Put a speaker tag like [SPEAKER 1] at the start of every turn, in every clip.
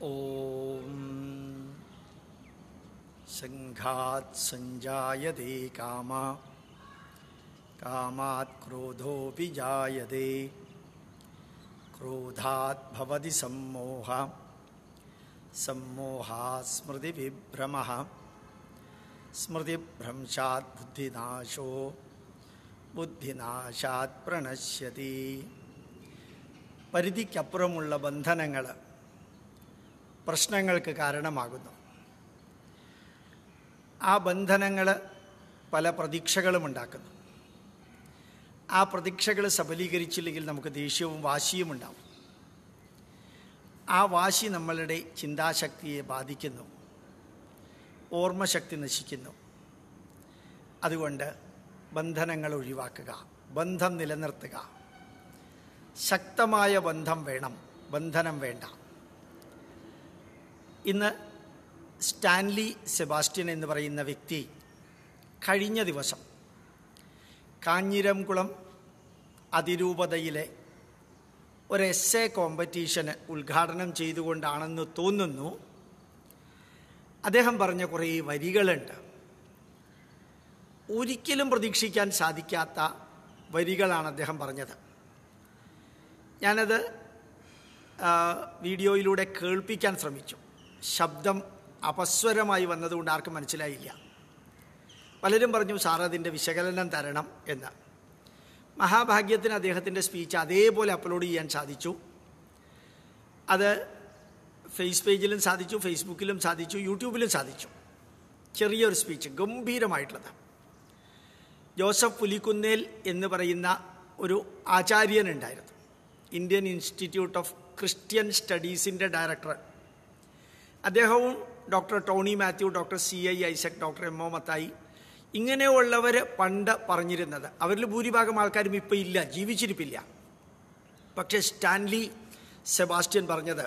[SPEAKER 1] ॐ सङ्घात् सञ्जायते कामा कामात् क्रोधोऽपि जायते क्रोधात् भवति सम्मोह सम्मोहात् स्मृतिविभ्रमः स्मृतिभ्रंशात् बुद्धिनाशो ബുദ്ധിനാശാത് പ്രണശ്യതി പരിധിക്കപ്പുറമുള്ള ബന്ധനങ്ങൾ പ്രശ്നങ്ങൾക്ക് കാരണമാകുന്നു ആ ബന്ധനങ്ങൾ പല പ്രതീക്ഷകളും ഉണ്ടാക്കുന്നു ആ പ്രതീക്ഷകൾ സബലീകരിച്ചില്ലെങ്കിൽ നമുക്ക് ദേഷ്യവും വാശിയും ഉണ്ടാവും ആ വാശി നമ്മളുടെ ചിന്താശക്തിയെ ബാധിക്കുന്നു ഓർമ്മശക്തി നശിക്കുന്നു അതുകൊണ്ട് ബന്ധനങ്ങൾ ഒഴിവാക്കുക ബന്ധം നിലനിർത്തുക ശക്തമായ ബന്ധം വേണം ബന്ധനം വേണ്ട ഇന്ന് സ്റ്റാൻലി സെബാസ്റ്റ്യൻ എന്ന് പറയുന്ന വ്യക്തി കഴിഞ്ഞ ദിവസം കാഞ്ഞിരംകുളം അതിരൂപതയിലെ ഒരു എസ് എ കോമ്പറ്റീഷന് ഉദ്ഘാടനം ചെയ്തുകൊണ്ടാണെന്ന് തോന്നുന്നു അദ്ദേഹം പറഞ്ഞ കുറേ വരികളുണ്ട് ഒരിക്കലും പ്രതീക്ഷിക്കാൻ സാധിക്കാത്ത വരികളാണ് അദ്ദേഹം പറഞ്ഞത് ഞാനത് വീഡിയോയിലൂടെ കേൾപ്പിക്കാൻ ശ്രമിച്ചു ശബ്ദം അപസ്വരമായി വന്നതുകൊണ്ട് ആർക്കും മനസ്സിലായില്ല പലരും പറഞ്ഞു സാർ അതിൻ്റെ വിശകലനം തരണം എന്ന് മഹാഭാഗ്യത്തിന് അദ്ദേഹത്തിൻ്റെ സ്പീച്ച് അതേപോലെ അപ്ലോഡ് ചെയ്യാൻ സാധിച്ചു അത് ഫേസ് പേജിലും സാധിച്ചു ഫേസ്ബുക്കിലും സാധിച്ചു യൂട്യൂബിലും സാധിച്ചു ചെറിയൊരു സ്പീച്ച് ഗംഭീരമായിട്ടുള്ളത് ജോസഫ് പുലിക്കുന്നേൽ എന്ന് പറയുന്ന ഒരു ആചാര്യനുണ്ടായിരുന്നു ഇന്ത്യൻ ഇൻസ്റ്റിറ്റ്യൂട്ട് ഓഫ് ക്രിസ്ത്യൻ സ്റ്റഡീസിൻ്റെ ഡയറക്ടർ അദ്ദേഹവും doctor Tony Mathew doctor C I Isaac doctor M O Mathai ഇങ്ങനെയുള്ളവർ പണ്ട് പറഞ്ഞിരുന്നത് അവരിൽ ഭൂരിഭാഗം ആൾക്കാരും ഇപ്പോൾ ഇല്ല ജീവിച്ചിരിപ്പില്ല പക്ഷേ സ്റ്റാൻലി സെബാസ്റ്റ്യൻ പറഞ്ഞത്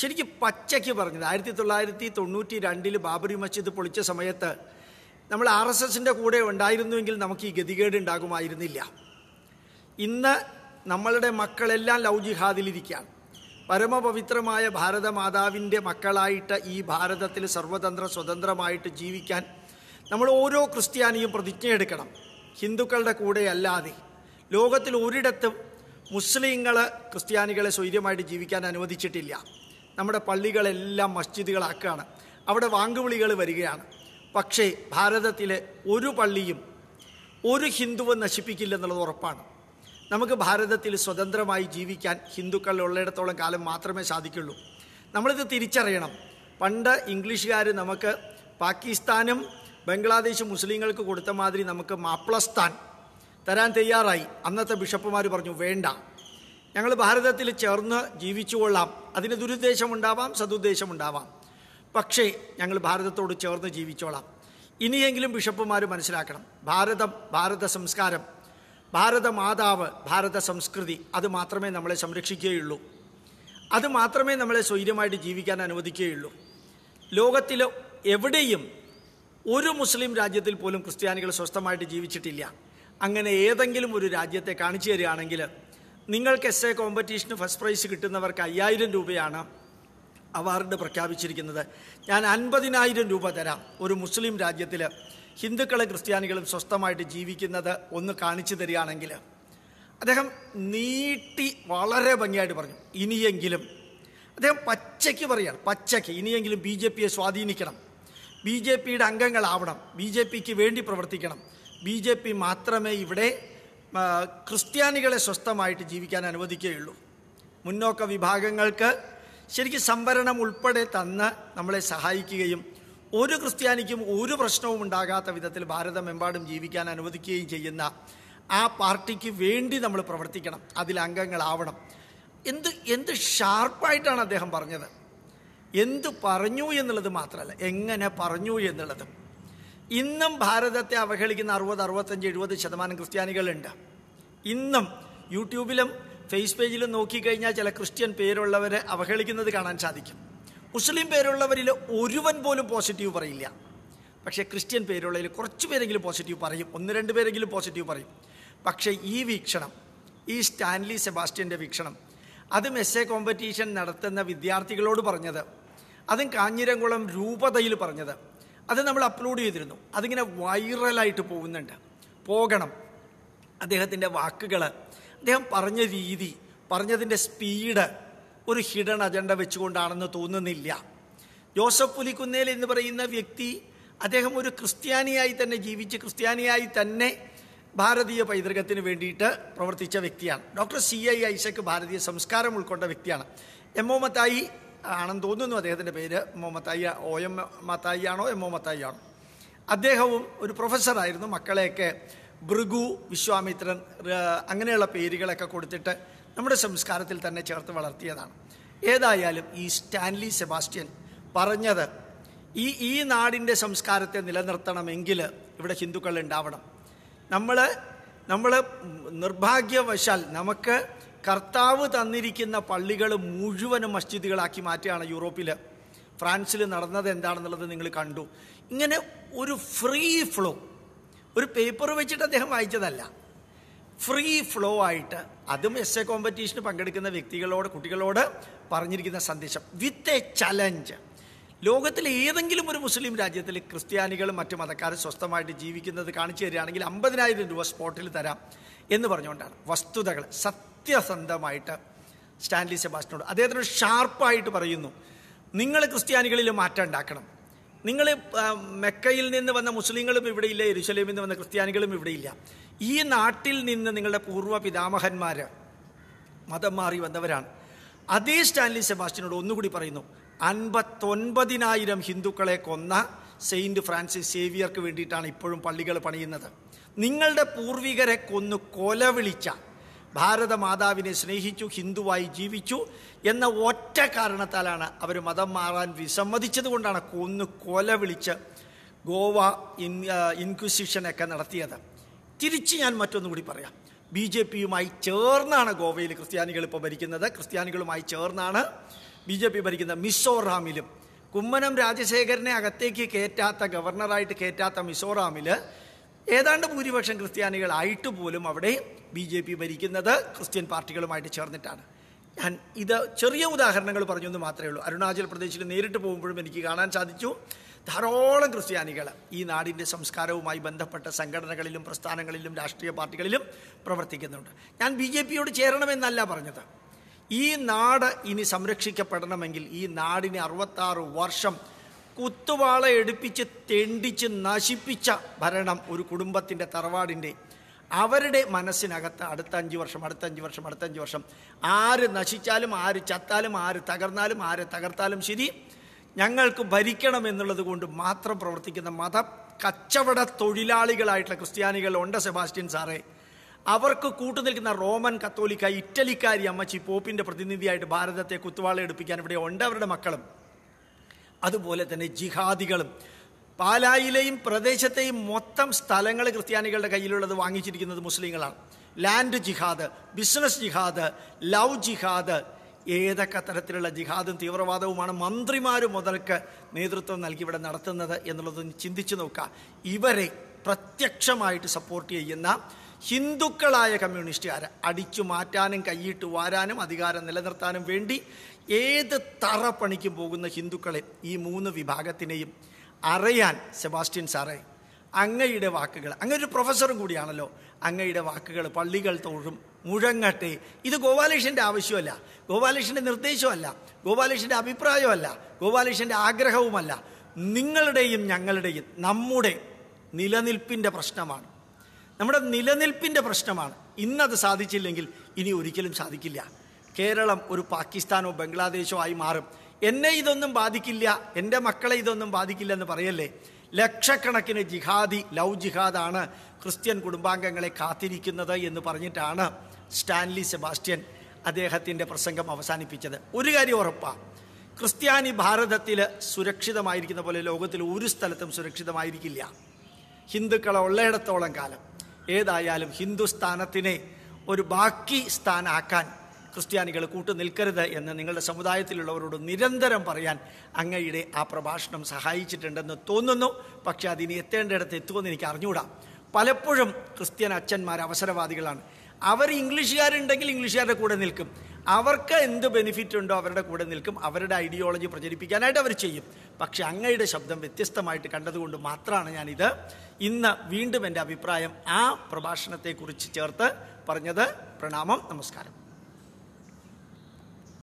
[SPEAKER 1] ശരിക്കും പച്ചയ്ക്ക് പറഞ്ഞത് ആയിരത്തി തൊള്ളായിരത്തി തൊണ്ണൂറ്റി രണ്ടിൽ ബാബറി മസ്ജിദ് പൊളിച്ച സമയത്ത് നമ്മൾ ആർ എസ് എസിൻ്റെ കൂടെ ഉണ്ടായിരുന്നുവെങ്കിൽ നമുക്ക് ഈ ഗതികേട് ഉണ്ടാകുമായിരുന്നില്ല ഇന്ന് നമ്മളുടെ മക്കളെല്ലാം ലൗ ജിഹാദിലിരിക്കുകയാണ് പരമപവിത്രമായ ഭാരതമാതാവിൻ്റെ മക്കളായിട്ട് ഈ ഭാരതത്തിൽ സർവതന്ത്ര സ്വതന്ത്രമായിട്ട് ജീവിക്കാൻ നമ്മൾ ഓരോ ക്രിസ്ത്യാനിയും പ്രതിജ്ഞയെടുക്കണം ഹിന്ദുക്കളുടെ കൂടെ അല്ലാതെ ലോകത്തിൽ ഒരിടത്തും മുസ്ലിങ്ങൾ ക്രിസ്ത്യാനികളെ സ്വൈര്യമായിട്ട് ജീവിക്കാൻ അനുവദിച്ചിട്ടില്ല നമ്മുടെ പള്ളികളെല്ലാം മസ്ജിദുകളാക്കുകയാണ് അവിടെ വാങ്കുവിളികൾ വരികയാണ് പക്ഷേ ഭാരതത്തിലെ ഒരു പള്ളിയും ഒരു ഹിന്ദുവും നശിപ്പിക്കില്ലെന്നുള്ളത് ഉറപ്പാണ് നമുക്ക് ഭാരതത്തിൽ സ്വതന്ത്രമായി ജീവിക്കാൻ ഹിന്ദുക്കൾ ഉള്ളിടത്തോളം കാലം മാത്രമേ സാധിക്കുള്ളൂ നമ്മളിത് തിരിച്ചറിയണം പണ്ട് ഇംഗ്ലീഷുകാർ നമുക്ക് പാകിസ്ഥാനും ബംഗ്ലാദേശ് മുസ്ലിങ്ങൾക്ക് കൊടുത്ത മാതിരി നമുക്ക് മാപ്ലസ്ഥാൻ തരാൻ തയ്യാറായി അന്നത്തെ ബിഷപ്പുമാർ പറഞ്ഞു വേണ്ട ഞങ്ങൾ ഭാരതത്തിൽ ചേർന്ന് ജീവിച്ചുകൊള്ളാം അതിന് ദുരുദ്ദേശമുണ്ടാവാം സതുദ്ദേശമുണ്ടാവാം പക്ഷേ ഞങ്ങൾ ഭാരതത്തോട് ചേർന്ന് ജീവിച്ചോളാം ഇനിയെങ്കിലും ബിഷപ്പുമാർ മനസ്സിലാക്കണം ഭാരതം ഭാരത സംസ്കാരം മാതാവ് ഭാരത സംസ്കൃതി അത് മാത്രമേ നമ്മളെ സംരക്ഷിക്കുകയുള്ളൂ അത് മാത്രമേ നമ്മളെ സ്വൈര്യമായിട്ട് ജീവിക്കാൻ അനുവദിക്കുകയുള്ളൂ ലോകത്തിൽ എവിടെയും ഒരു മുസ്ലിം രാജ്യത്തിൽ പോലും ക്രിസ്ത്യാനികൾ സ്വസ്ഥമായിട്ട് ജീവിച്ചിട്ടില്ല അങ്ങനെ ഏതെങ്കിലും ഒരു രാജ്യത്തെ കാണിച്ചു തരികയാണെങ്കിൽ നിങ്ങൾക്ക് എസ് എ കോമ്പറ്റീഷന് ഫസ്റ്റ് പ്രൈസ് കിട്ടുന്നവർക്ക് അയ്യായിരം രൂപയാണ് അവാർഡ് പ്രഖ്യാപിച്ചിരിക്കുന്നത് ഞാൻ അൻപതിനായിരം രൂപ തരാം ഒരു മുസ്ലിം രാജ്യത്തിൽ ഹിന്ദുക്കളും ക്രിസ്ത്യാനികളും സ്വസ്ഥമായിട്ട് ജീവിക്കുന്നത് ഒന്ന് കാണിച്ചു തരികയാണെങ്കിൽ അദ്ദേഹം നീട്ടി വളരെ ഭംഗിയായിട്ട് പറഞ്ഞു ഇനിയെങ്കിലും അദ്ദേഹം പച്ചയ്ക്ക് പറയുകയാണ് പച്ചയ്ക്ക് ഇനിയെങ്കിലും ബി ജെ പിയെ സ്വാധീനിക്കണം ബി ജെ പിയുടെ അംഗങ്ങളാവണം ബി ജെ പിക്ക് വേണ്ടി പ്രവർത്തിക്കണം ബി ജെ പി മാത്രമേ ഇവിടെ ക്രിസ്ത്യാനികളെ സ്വസ്ഥമായിട്ട് ജീവിക്കാൻ അനുവദിക്കുകയുള്ളൂ മുന്നോക്ക വിഭാഗങ്ങൾക്ക് ശരിക്കും സംവരണം ഉൾപ്പെടെ തന്ന് നമ്മളെ സഹായിക്കുകയും ഒരു ക്രിസ്ത്യാനിക്കും ഒരു പ്രശ്നവും ഉണ്ടാകാത്ത വിധത്തിൽ ഭാരതമെമ്പാടും ജീവിക്കാൻ അനുവദിക്കുകയും ചെയ്യുന്ന ആ പാർട്ടിക്ക് വേണ്ടി നമ്മൾ പ്രവർത്തിക്കണം അതിൽ അംഗങ്ങളാവണം എന്ത് എന്ത് ഷാർപ്പായിട്ടാണ് അദ്ദേഹം പറഞ്ഞത് എന്ത് പറഞ്ഞു എന്നുള്ളത് മാത്രമല്ല എങ്ങനെ പറഞ്ഞു എന്നുള്ളത് ഇന്നും ഭാരതത്തെ അവഹേളിക്കുന്ന അറുപത് അറുപത്തഞ്ച് എഴുപത് ശതമാനം ക്രിസ്ത്യാനികളുണ്ട് ഇന്നും യൂട്യൂബിലും ഫേസ് പേജിൽ നോക്കിക്കഴിഞ്ഞാൽ ചില ക്രിസ്ത്യൻ പേരുള്ളവരെ അവഹേളിക്കുന്നത് കാണാൻ സാധിക്കും മുസ്ലിം പേരുള്ളവരിൽ ഒരുവൻ പോലും പോസിറ്റീവ് പറയില്ല പക്ഷേ ക്രിസ്ത്യൻ പേരുള്ളതിൽ കുറച്ച് പേരെങ്കിലും പോസിറ്റീവ് പറയും ഒന്ന് രണ്ട് പേരെങ്കിലും പോസിറ്റീവ് പറയും പക്ഷേ ഈ വീക്ഷണം ഈ സ്റ്റാൻലി സെബാസ്റ്റ്യൻ്റെ വീക്ഷണം അതും എസ് എ കോമ്പറ്റീഷൻ നടത്തുന്ന വിദ്യാർത്ഥികളോട് പറഞ്ഞത് അതും കാഞ്ഞിരംകുളം രൂപതയിൽ പറഞ്ഞത് അത് നമ്മൾ അപ്ലോഡ് ചെയ്തിരുന്നു അതിങ്ങനെ വൈറലായിട്ട് പോകുന്നുണ്ട് പോകണം അദ്ദേഹത്തിൻ്റെ വാക്കുകൾ അദ്ദേഹം പറഞ്ഞ രീതി പറഞ്ഞതിൻ്റെ സ്പീഡ് ഒരു ഹിഡൻ അജണ്ട വെച്ചുകൊണ്ടാണെന്ന് തോന്നുന്നില്ല ജോസഫ് പുലിക്കുന്നേൽ എന്ന് പറയുന്ന വ്യക്തി അദ്ദേഹം ഒരു ക്രിസ്ത്യാനിയായി തന്നെ ജീവിച്ച് ക്രിസ്ത്യാനിയായി തന്നെ ഭാരതീയ പൈതൃകത്തിന് വേണ്ടിയിട്ട് പ്രവർത്തിച്ച വ്യക്തിയാണ് ഡോക്ടർ സി ഐ ഐസക് ഭാരതീയ സംസ്കാരം ഉൾക്കൊണ്ട വ്യക്തിയാണ് എം ഒ മത്തായി ആണെന്ന് തോന്നുന്നു അദ്ദേഹത്തിൻ്റെ പേര് M O Mathai O M Mathai ആണോ എം ഒ മത്തായി ആണോ അദ്ദേഹവും ഒരു പ്രൊഫസറായിരുന്നു മക്കളെയൊക്കെ ഭൃഗു വിശ്വാമിത്രൻ അങ്ങനെയുള്ള പേരുകളൊക്കെ കൊടുത്തിട്ട് നമ്മുടെ സംസ്കാരത്തിൽ തന്നെ ചേർത്ത് വളർത്തിയതാണ് ഏതായാലും ഈ സ്റ്റാൻലി സെബാസ്റ്റ്യൻ പറഞ്ഞത് ഈ ഈ നാടിൻ്റെ സംസ്കാരത്തെ നിലനിർത്തണമെങ്കിൽ ഇവിടെ ഹിന്ദുക്കൾ ഉണ്ടാവണം നമ്മൾ നമ്മൾ നിർഭാഗ്യവശാൽ നമുക്ക് കർത്താവ് തന്നിരിക്കുന്ന പള്ളികൾ മുഴുവനും മസ്ജിദുകളാക്കി മാറ്റുകയാണ് യൂറോപ്പിൽ ഫ്രാൻസിൽ നടന്നത് എന്താണെന്നുള്ളത് നിങ്ങൾ കണ്ടു ഇങ്ങനെ ഒരു ഫ്രീ ഫ്ലോ ഒരു പേപ്പർ വെച്ചിട്ട് അദ്ദേഹം വായിച്ചതല്ല ഫ്രീ ഫ്ലോ ആയിട്ട് അതും എസ് എ കോമ്പറ്റീഷന് പങ്കെടുക്കുന്ന വ്യക്തികളോട് കുട്ടികളോട് പറഞ്ഞിരിക്കുന്ന സന്ദേശം വിത്ത് എ ചലഞ്ച് ലോകത്തിലെ ഏതെങ്കിലും ഒരു മുസ്ലിം രാജ്യത്തിൽ ക്രിസ്ത്യാനികളും മറ്റു മതക്കാരും സ്വസ്ഥമായിട്ട് ജീവിക്കുന്നത് കാണിച്ചു തരികയാണെങ്കിൽ അമ്പതിനായിരം രൂപ സ്പോട്ടിൽ തരാം എന്ന് പറഞ്ഞുകൊണ്ടാണ് വസ്തുതകൾ സത്യസന്ധമായിട്ട് സ്റ്റാൻലി സെബാസ്റ്റിനോട് അദ്ദേഹത്തിനോട് ഷാർപ്പായിട്ട് പറയുന്നു നിങ്ങൾ ക്രിസ്ത്യാനികളിൽ മാറ്റം ഉണ്ടാക്കണം നിങ്ങൾ മെക്കയിൽ നിന്ന് വന്ന മുസ്ലിങ്ങളും ഇവിടെയില്ല എരുശലേമിൽ നിന്ന് വന്ന ക്രിസ്ത്യാനികളും ഇവിടെയില്ല ഈ നാട്ടിൽ നിന്ന് നിങ്ങളുടെ പൂർവ്വ പിതാമഹന്മാർ മതം മാറി വന്നവരാണ് അതേ സ്റ്റാൻലി സെബാസ്റ്റിനോട് ഒന്നുകൂടി പറയുന്നു അൻപത്തൊൻപതിനായിരം ഹിന്ദുക്കളെ കൊന്ന സെയിൻറ്റ് ഫ്രാൻസിസ് സേവിയർക്ക് വേണ്ടിയിട്ടാണ് ഇപ്പോഴും പള്ളികൾ പണിയുന്നത് നിങ്ങളുടെ പൂർവികരെ കൊന്നു കൊലവിളിച്ച ഭാരതമാതാവിനെ സ്നേഹിച്ചു ഹിന്ദുവായി ജീവിച്ചു എന്ന ഒറ്റ കാരണത്താലാണ് അവർ മതം മാറാൻ വിസമ്മതിച്ചത് കൊണ്ടാണ് കൊന്ന് കൊല വിളിച്ച് ഗോവ ഇൻ ഇൻക്വിസിഷനൊക്കെ നടത്തിയത് തിരിച്ച് ഞാൻ മറ്റൊന്നുകൂടി പറയാം ബി ജെ പിയുമായി ചേർന്നാണ് ഗോവയിൽ ക്രിസ്ത്യാനികൾ ഇപ്പോൾ ഭരിക്കുന്നത് ക്രിസ്ത്യാനികളുമായി ചേർന്നാണ് ബി ജെ പി ഭരിക്കുന്നത് മിസോറാമിലും കുമ്മനം രാജശേഖരനെ അകത്തേക്ക് കയറ്റാത്ത ഗവർണറായിട്ട് കയറ്റാത്ത മിസോറാമിൽ ഏതാണ്ട് ഭൂരിപക്ഷം ക്രിസ്ത്യാനികളായിട്ട് പോലും അവിടെ ബി ജെ പി ഭരിക്കുന്നത് ക്രിസ്ത്യൻ പാർട്ടികളുമായിട്ട് ചേർന്നിട്ടാണ് ഞാൻ ഇത് ചെറിയ ഉദാഹരണങ്ങൾ പറഞ്ഞു എന്ന് മാത്രമേ ഉള്ളൂ അരുണാചൽ പ്രദേശിൽ നേരിട്ട് പോകുമ്പോഴും എനിക്ക് കാണാൻ സാധിച്ചു ധാരാളം ക്രിസ്ത്യാനികൾ ഈ നാടിൻ്റെ സംസ്കാരവുമായി ബന്ധപ്പെട്ട സംഘടനകളിലും പ്രസ്ഥാനങ്ങളിലും രാഷ്ട്രീയ പാർട്ടികളിലും പ്രവർത്തിക്കുന്നുണ്ട് ഞാൻ ബി ജെ പിയോട് ചേരണമെന്നല്ല പറഞ്ഞത് ഈ നാട് ഇനി സംരക്ഷിക്കപ്പെടണമെങ്കിൽ ഈ നാടിന് അറുപത്താറ് വർഷം കുത്തുവാള എടുപ്പിച്ച് തെണ്ടിച്ച് നശിപ്പിച്ച ഭരണം ഒരു കുടുംബത്തിൻ്റെ തറവാടിൻ്റെ അവരുടെ മനസ്സിനകത്ത് അടുത്ത അഞ്ച് വർഷം അടുത്ത അഞ്ച് വർഷം അടുത്ത അഞ്ച് വർഷം ആര് നശിച്ചാലും ആര് ചത്താലും ആര് തകർന്നാലും ആര് തകർത്താലും ശരി ഞങ്ങൾക്ക് ഭരിക്കണം എന്നുള്ളത് കൊണ്ട് മാത്രം പ്രവർത്തിക്കുന്ന മത കച്ചവട തൊഴിലാളികളായിട്ടുള്ള ക്രിസ്ത്യാനികൾ ഉണ്ട് സെബാസ്റ്റ്യൻ സാറേ അവർക്ക് കൂട്ടുനിൽക്കുന്ന റോമൻ കത്തോലിക്ക ഇറ്റലിക്കാരി അമ്മച്ചി പോപ്പിൻ്റെ പ്രതിനിധിയായിട്ട് ഭാരതത്തെ കുത്തുവാള എടുപ്പിക്കാൻ ഇവിടെ ഉണ്ട് അവരുടെ മക്കളും അതുപോലെ തന്നെ ജിഹാദികളും പാലായിലെയും പ്രദേശത്തെയും മൊത്തം സ്ഥലങ്ങൾ ക്രിസ്ത്യാനികളുടെ കയ്യിലുള്ളത് വാങ്ങിച്ചിരിക്കുന്നത് മുസ്ലിങ്ങളാണ് ലാൻഡ് ജിഹാദ് ബിസിനസ് ജിഹാദ് ലവ് ജിഹാദ് ഏതൊക്കെ തരത്തിലുള്ള ജിഹാദും തീവ്രവാദവുമാണ് മന്ത്രിമാർ മുതൽക്ക് നേതൃത്വം നൽകി ഇവിടെ നടത്തുന്നത് എന്നുള്ളത് ചിന്തിച്ചു നോക്കുക ഇവരെ പ്രത്യക്ഷമായിട്ട് സപ്പോർട്ട് ചെയ്യുന്ന ഹിന്ദുക്കളായ കമ്മ്യൂണിസ്റ്റുകാരെ അടിച്ചു മാറ്റാനും കൈയിട്ട് വാരാനും അധികാരം നിലനിർത്താനും വേണ്ടി ഏത് തറ പണിക്കും പോകുന്ന ഹിന്ദുക്കളെ ഈ മൂന്ന് വിഭാഗത്തിനെയും അറിയാൻ സെബാസ്റ്റ്യൻ സാറെ അങ്ങയുടെ വാക്കുകൾ അങ്ങൊരു പ്രൊഫസറും കൂടിയാണല്ലോ അങ്ങയുടെ വാക്കുകൾ പള്ളികൾ തോഴും മുഴങ്ങട്ടെ ഇത് ഗോപാലകൃഷ്ണൻ്റെ ആവശ്യമല്ല ഗോപാലകൃഷ്ണൻ്റെ നിർദ്ദേശമല്ല ഗോപാലകൃഷ്ണൻ്റെ അഭിപ്രായമല്ല ഗോപാലകൃഷ്ണൻ്റെ ആഗ്രഹവുമല്ല നിങ്ങളുടെയും ഞങ്ങളുടെയും നമ്മുടെ നിലനിൽപ്പിൻ്റെ പ്രശ്നമാണ് നമ്മുടെ നിലനിൽപ്പിൻ്റെ പ്രശ്നമാണ് ഇന്നത് സാധിച്ചില്ലെങ്കിൽ ഇനി ഒരിക്കലും സാധിക്കില്ല കേരളം ഒരു പാകിസ്ഥാനോ ബംഗ്ലാദേശോ ആയി മാറും എന്നെ ഇതൊന്നും ബാധിക്കില്ല എൻ്റെ മക്കളെ ഇതൊന്നും ബാധിക്കില്ല എന്ന് പറയല്ലേ ലക്ഷക്കണക്കിന് ജിഹാദി ലവ് ജിഹാദാണ് ക്രിസ്ത്യൻ കുടുംബാംഗങ്ങളെ കാത്തിരിക്കുന്നത് എന്ന് പറഞ്ഞിട്ടാണ് സ്റ്റാൻലി സെബാസ്റ്റ്യൻ അദ്ദേഹത്തിൻ്റെ പ്രസംഗം അവസാനിപ്പിച്ചത് ഒരു കാര്യം ഉറപ്പാണ് ക്രിസ്ത്യാനി ഭാരതത്തിൽ സുരക്ഷിതമായിരിക്കുന്ന പോലെ ലോകത്തിൽ ഒരു സ്ഥലത്തും സുരക്ഷിതമായിരിക്കില്ല ഹിന്ദുക്കളെ ഉള്ളയിടത്തോളം കാലം ഏതായാലും ഹിന്ദുസ്ഥാനത്തിനെ ഒരു ബാക്കി സ്ഥാനാക്കാൻ ക്രിസ്ത്യാനികൾ കൂട്ടുനിൽക്കരുത് എന്ന് നിങ്ങളുടെ സമുദായത്തിലുള്ളവരോട് നിരന്തരം പറയാൻ അങ്ങയുടെ ആ പ്രഭാഷണം സഹായിച്ചിട്ടുണ്ടെന്ന് തോന്നുന്നു പക്ഷേ അതിനി എത്തേണ്ടിടത്ത് എത്തുമെന്ന് എനിക്ക് അറിഞ്ഞുകൂടാ പലപ്പോഴും ക്രിസ്ത്യൻ അച്ഛന്മാർ അവസരവാദികളാണ് അവർ ഇംഗ്ലീഷുകാരുണ്ടെങ്കിൽ ഇംഗ്ലീഷുകാരുടെ കൂടെ നിൽക്കും അവർക്ക് എന്ത് ബെനിഫിറ്റ് ഉണ്ടോ അവരുടെ കൂടെ നിൽക്കും അവരുടെ ഐഡിയോളജി പ്രചരിപ്പിക്കാനായിട്ട് അവർ ചെയ്യും പക്ഷെ അങ്ങയുടെ ശബ്ദം വ്യത്യസ്തമായിട്ട് കണ്ടതുകൊണ്ട് മാത്രമാണ് ഞാനിത് ഇന്ന് വീണ്ടും എൻ്റെ അഭിപ്രായം ആ പ്രഭാഷണത്തെക്കുറിച്ച് ചേർത്ത് പറഞ്ഞത് പ്രണാമം നമസ്കാരം